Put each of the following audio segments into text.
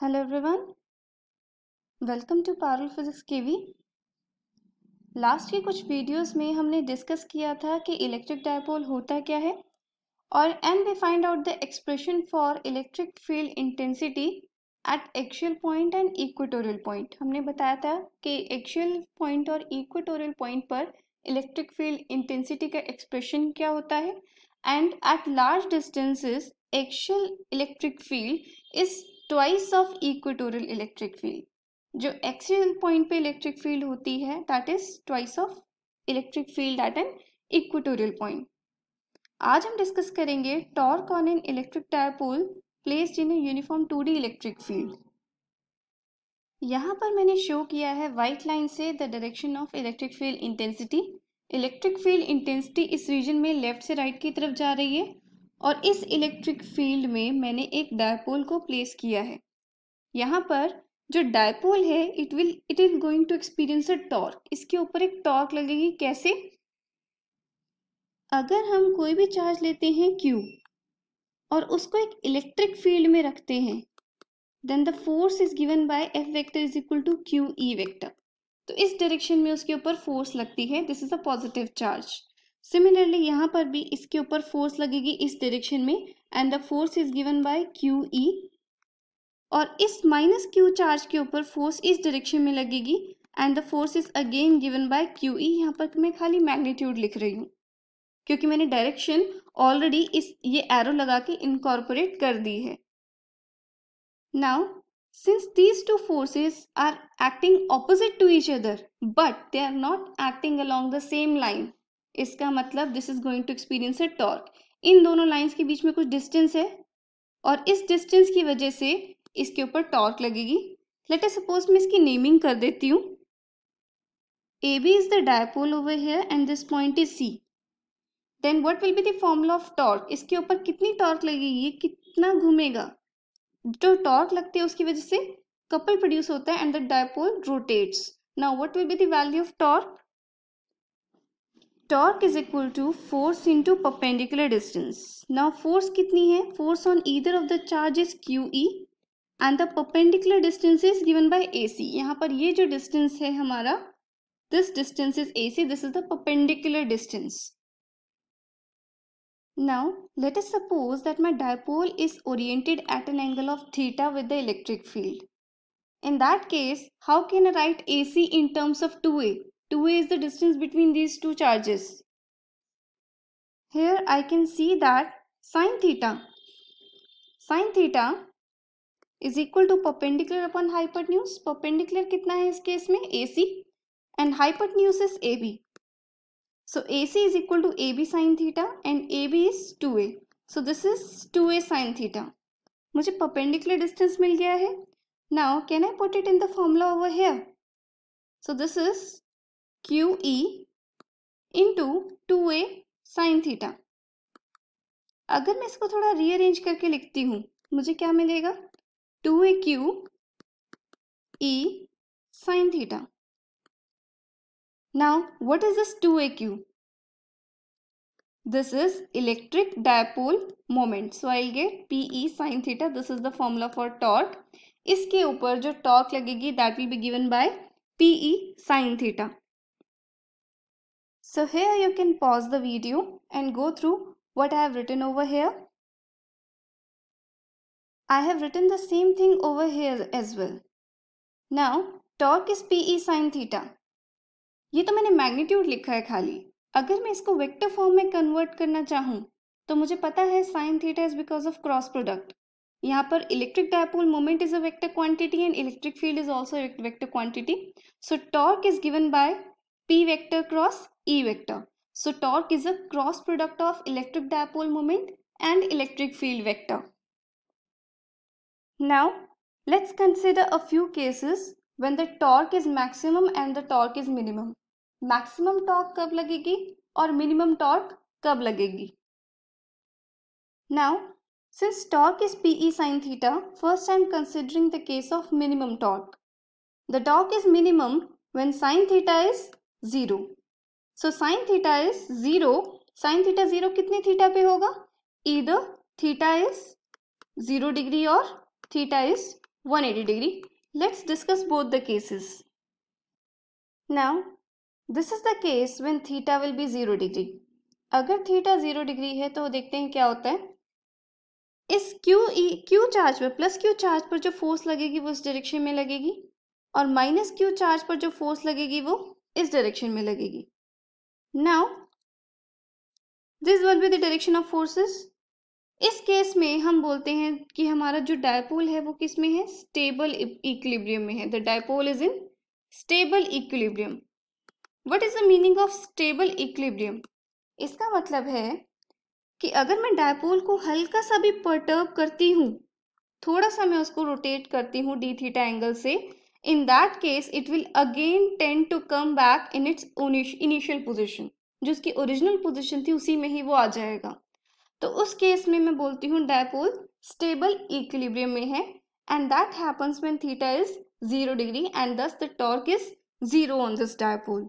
Hello everyone welcome to Parul physics KV last के कुछ videos में हमने डिस्कस किया था कि इलेक्ट्रिक डायपोल होता क्या है और and we find out the expression for electric field intensity at axial point and equatorial point हमने बताया था कि एक्शियल पॉइंट और इक्वेटोरियल पॉइंट पर इलेक्ट्रिक फील्ड इंटेंसिटी का एक्सप्रेशन क्या होता है and at large distances axial electric field is twice of equatorial electric field जो एक्सीडेंट पॉइंट पे इलेक्ट्रिक फील्ड होती है that is twice of electric field at an equatorial point आज हम डिस्कस करेंगे torque on an electric dipole placed in uniform to the electric field यहाँ पर मैंने शो किया है वाइट लाइन से the direction of electric field intensity electric field intensity इस रीजन में लेफ्ट से राइट right की तरफ जा रही है और इस इलेक्ट्रिक फील्ड में मैंने एक डायपोल को प्लेस किया है यहाँ पर जो डायपोल है it will it is going to experience a torque इसके ऊपर एक टॉर्क लगेगी कैसे अगर हम कोई भी चार्ज लेते हैं क्यू और उसको एक इलेक्ट्रिक फील्ड में रखते हैं then the force is given by F vector is equal to Q E vector तो इस डायरेक्शन में उसके ऊपर फोर्स लगती है this is a positive charge similarly यहाँ पर भी इसके ऊपर फोर्स लगेगी इस डायरेक्शन में and the force is given by Q E और इस माइनस क्यू चार्ज के ऊपर फोर्स इस डायरेक्शन में लगेगी and the force is again given by Q E यहाँ पर मैं खाली मैग्नीट्यूड लिख रही हूँ क्योंकि मैंने डायरेक्शन ऑलरेडी इस ये एरो लगा के इनकॉर्पोरेट कर दी है now since these two forces are acting opposite to each other but they are not acting along the same line इसका मतलब this is going to experience a torque in दोनों लाइंस के बीच में कुछ डिस्टेंस है और इस डिस्टेंस की वजह से इसके ऊपर टॉर्क लगेगी लेट एस सपोज मैं इसकी नेमिंग कर देती हूँ A B is the dipole over here and this point is C then what will be the formula of torque इसके ऊपर कितनी टॉर्क लगेगी कितना घूमेगा जो टॉर्क लगती है उसकी वजह से कपल प्रोड्यूस होता है and the dipole rotates now what will be the value of torque torque is equal to force into perpendicular distance. Now force कितनी hai. Force on either of the charges QE and the perpendicular distance is given by AC. यहाँ par ये jo distance hai हमारा this distance is AC. This is the perpendicular distance. Now let us suppose that my dipole is oriented at an angle of theta with the electric field. In that case, how can I write AC in terms of 2A? 2 a is the distance between these two charges. Here I can see that sine theta, sin theta is equal to perpendicular upon hypotenuse. Perpendicular kitna hai is case mein? AC and hypotenuse is AB. So AC is equal to AB sine theta and AB is 2A. So this is 2A sine theta. Mujhe perpendicular distance mil gaya hai. Now can I put it in the formula over here? So this is Q E into two A sine theta अगर मैं इसको थोड़ा rearrange करके लिखती हूँ मुझे क्या मिलेगा two A Q E sine theta Now, what is this 2AQ? This is electric dipole moment. So, I'll get PE sin theta. This is the formula for torque. इसके ऊपर जो टॉर्क लगेगी that will be given by P E sine theta So here you can pause the video and go through what I have written over here. I have written the same thing over here as well. Now torque is PE sin theta. ये तो मैंने magnitude लिखा है खाली अगर मैं इसको vector form में कन्वर्ट करना चाहूँ तो मुझे पता है sine theta is because of cross product यहाँ पर electric dipole moment is a vector quantity and electric field is also vector quantity so torque is given by P vector cross E vector. So torque is a cross product of electric dipole moment and electric field vector. Now let's consider a few cases when the torque is maximum and the torque is minimum. Maximum torque कब लगेगी or minimum torque कब लगेगी? Now since torque is PE sin theta, first I am considering the case of minimum torque. The torque is minimum when sin theta is 0 so sine theta is zero sine theta zero कितने theta पे होगा इधर theta is zero degree और theta is one eighty degree let's discuss both the cases now this is the case when theta will be zero degree अगर theta zero degree है तो देखते हैं क्या होता है इस क्यू क्यू चार्ज पर प्लस क्यू चार्ज पर जो फोर्स लगेगी वो इस डायरेक्शन में लगेगी और माइनस क्यू चार्ज पर जो फोर्स लगेगी वो इस डायरेक्शन में लगेगी now this will be the direction of forces इस केस में हम बोलते हैं कि हमारा जो डायपोल है वो किस में है स्टेबल इक्विलिब्रियम e- में है the dipole is in stable equilibrium what is the meaning of stable equilibrium इसका मतलब है कि अगर मैं डायपोल को हल्का सा भी परटर्ब करती हूँ थोड़ा सा मैं उसको रोटेट करती हूँ डी थीटा एंगल से in that case it will again tend to come back in its initial position जो उसकी ओरिजिनल पोजिशन थी उसी में ही वो आ जाएगा तो उस केस में मैं बोलती हूँ डायपोल स्टेबल इक्विलिब्रियम में है and that happens when theta is zero degree and thus the torque is zero on this dipole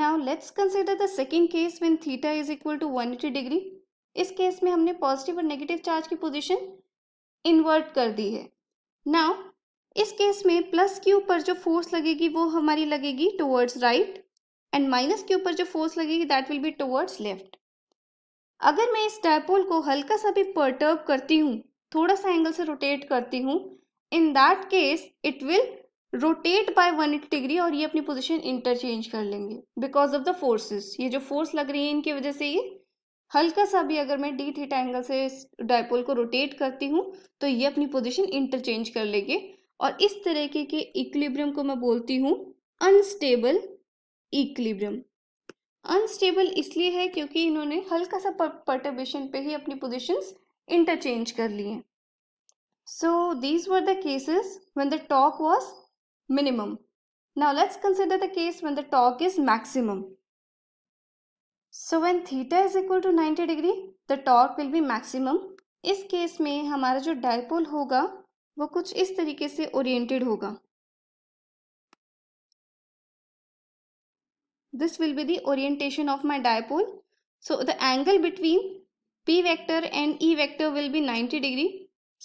now let's consider the second case when theta is equal to one eighty degree इस case में हमने positive और negative charge की position invert कर दी है now इस case में प्लस के ऊपर जो फोर्स लगेगी वो हमारी लगेगी टुवर्ड्स राइट एंड माइनस के ऊपर जो फोर्स लगेगी that will be towards left अगर मैं इस डायपोल को हल्का सा भी परटर्ब करती हूँ थोड़ा सा एंगल से रोटेट करती हूँ in that case it will rotate by 180 degree और ये अपनी पोजिशन इंटरचेंज कर लेंगे बिकॉज ऑफ द फोर्सेस ये जो फोर्स लग रही है इनकी वजह से ये हल्का सा भी अगर मैं डी थीटा एंगल से इस डायपोल को रोटेट करती हूँ तो ये अपनी पोजिशन इंटरचेंज कर लेंगे और इस तरीके के इक्विलिब्रियम को मैं बोलती हूँ अनस्टेबल इक्विलिब्रियम अनस्टेबल इसलिए है क्योंकि इन्होंने हल्का सा पर्टर्बेशन पे ही अपनी पोजीशंस इंटरचेंज कर ली हैं so these were the cases when the torque was minimum now let's consider the case when the torque is maximum so when theta is equal to 90 degree the torque will be maximum इस case में हमारा जो dipole होगा वो कुछ इस तरीके से ओरिएंटेड होगा this will be the orientation of my dipole so the angle between P vector and E vector will be ninety degree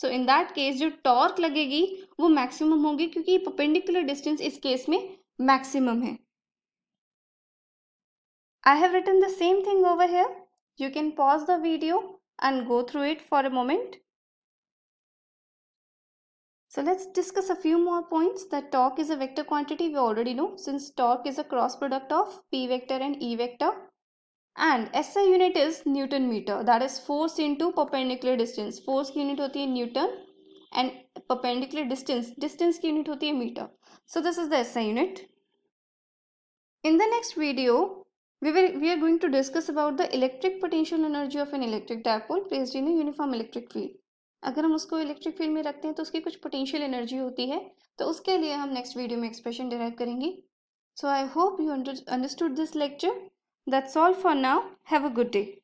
so in that case जो टॉर्क लगेगी वो मैक्सिमम होगी क्योंकि पपेंडिकुलर डिस्टेंस इस केस में maximum है I have written the same thing over here you can pause the video and go through it for a moment So let's discuss a few more points that torque is a vector quantity we already know since torque is a cross product of P vector and E vector and SI unit is Newton meter that is force into perpendicular distance force unit unit होती Newton and perpendicular distance distance unit unit होती meter. so this is the SI unit in the next video we will we are going to discuss about the electric potential energy of an electric dipole placed in a uniform electric field अगर हम उसको electric field में रखते हैं तो उसकी कुछ potential energy होती है तो उसके लिए हम नेक्स्ट वीडियो में एक्सप्रेशन डिराइव करेंगे so I hope you understood this lecture that's all for now have a good day